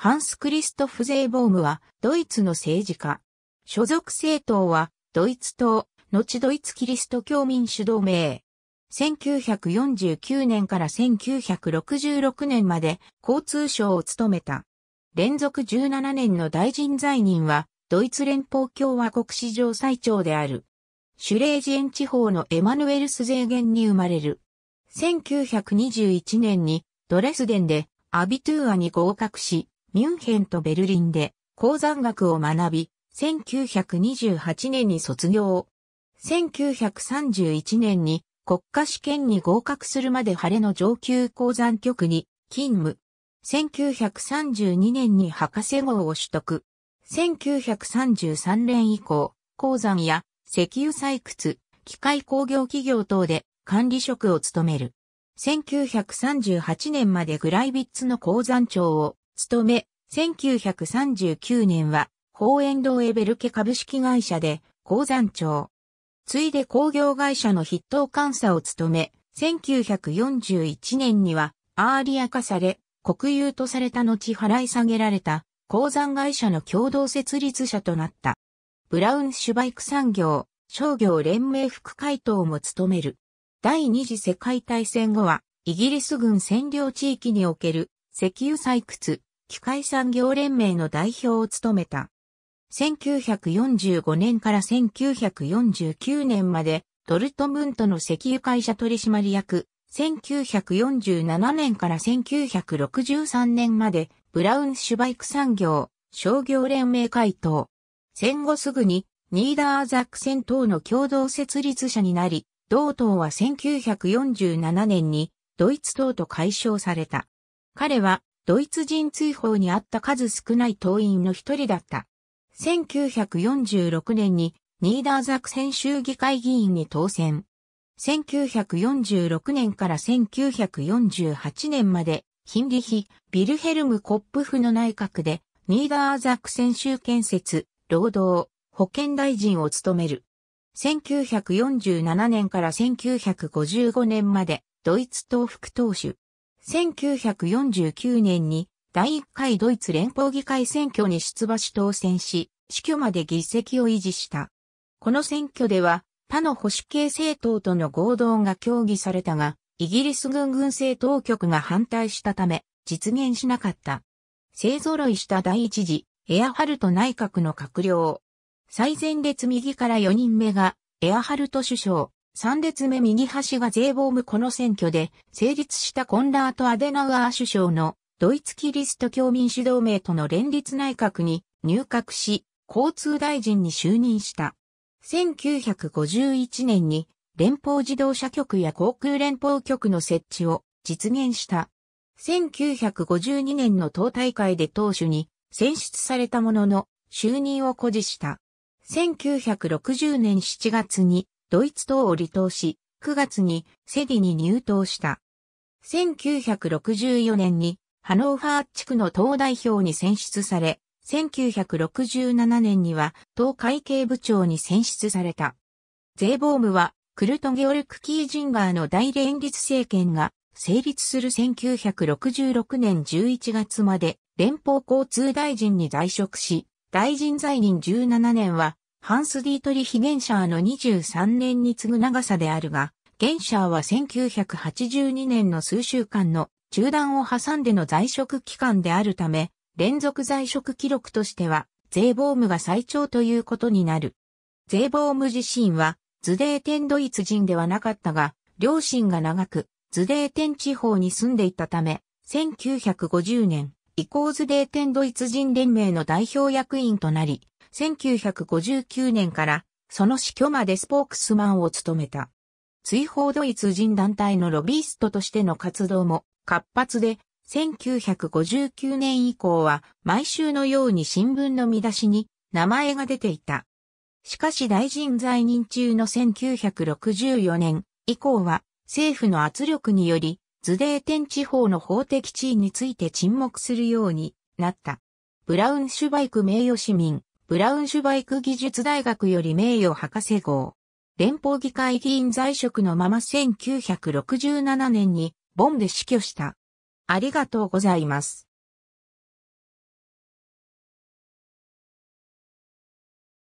ハンス・クリストフ・ゼーボームはドイツの政治家。所属政党はドイツ党、後ドイツキリスト教民主同盟。1949年から1966年まで交通省を務めた。連続17年の大臣在任はドイツ連邦共和国史上最長である。シュレージエン地方のエマヌエルス税源に生まれる。1921年にドレスデンでアビトゥーアに合格し、ミュンヘンとベルリンで鉱山学を学び、1928年に卒業。1931年に国家試験に合格するまで晴れの上級鉱山局に勤務。1932年に博士号を取得。1933年以降、鉱山や石油採掘、機械工業企業等で管理職を務める。1938年までグライビッツの鉱山長を務め、1939年は、宝円堂エベルケ株式会社で、鉱山長。ついで工業会社の筆頭監査を務め、1941年には、アーリア化され、国有とされた後払い下げられた、鉱山会社の共同設立者となった。ブラウンシュバイク産業、商業連盟副会頭も務める。第二次世界大戦後は、イギリス軍占領地域における石油採掘、機械産業連盟の代表を務めた。1945年から1949年まで、ドルトムントの石油会社取締役、1947年から1963年まで、ブラウンシュバイク産業、商業連盟会頭。戦後すぐに、ニーダーザックセン等の共同設立者になり、同党は1947年に、ドイツ党と解消された。彼は、ドイツ人追放にあった数少ない党員の一人だった。1946年にニーダーザクセン州議会議員に当選。1946年から1948年まで、ヒンリヒ・ビルヘルム・コップフの内閣で、ニーダーザクセン州建設、労働、保健大臣を務める。1947年から1955年まで、ドイツ東副党首。1949年に第1回ドイツ連邦議会選挙に出馬し当選し、死去まで議席を維持した。この選挙では、他の保守系政党との合同が協議されたが、イギリス軍軍政当局が反対したため、実現しなかった。勢揃いした第一次、エアハルト内閣の閣僚。最前列右から4人目が、エアハルト首相。3列目右端がゼーボームこの選挙で成立したコンラート・アデナウアー首相のドイツキリスト教民主同盟との連立内閣に入閣し、交通大臣に就任した。1951年に連邦自動車局や航空連邦局の設置を実現した。1952年の党大会で党首に選出されたものの就任を誇示した。1960年7月にドイツ島を離党し、9月にセディに入党した。1964年にハノーファー地区の党代表に選出され、1967年には党会計部長に選出された。税ボームはクルト・ゲオルク・キージンガーの大連立政権が成立する1966年11月まで連邦交通大臣に在職し、大臣在任17年はハンス・ディートリヒ・ゲンシャーの23年に次ぐ長さであるが、ゲンシャーは1982年の数週間の中断を挟んでの在職期間であるため、連続在職記録としては、ゼーボームが最長ということになる。ゼーボーム自身は、ズデーテンドイツ人ではなかったが、両親が長く、ズデーテン地方に住んでいたため、1950年、イコーズデーテンドイツ人連盟の代表役員となり、1959年からその死去までスポークスマンを務めた。追放ドイツ人団体のロビーストとしての活動も活発で、1959年以降は毎週のように新聞の見出しに名前が出ていた。しかし大臣在任中の1964年以降は政府の圧力によりズデーテン地方の法的地位について沈黙するようになった。ブラウンシュバイク名誉市民、ブラウンシュバイク技術大学より名誉博士号。連邦議会議員在職のまま1967年にボンで死去した。ありがとうございます。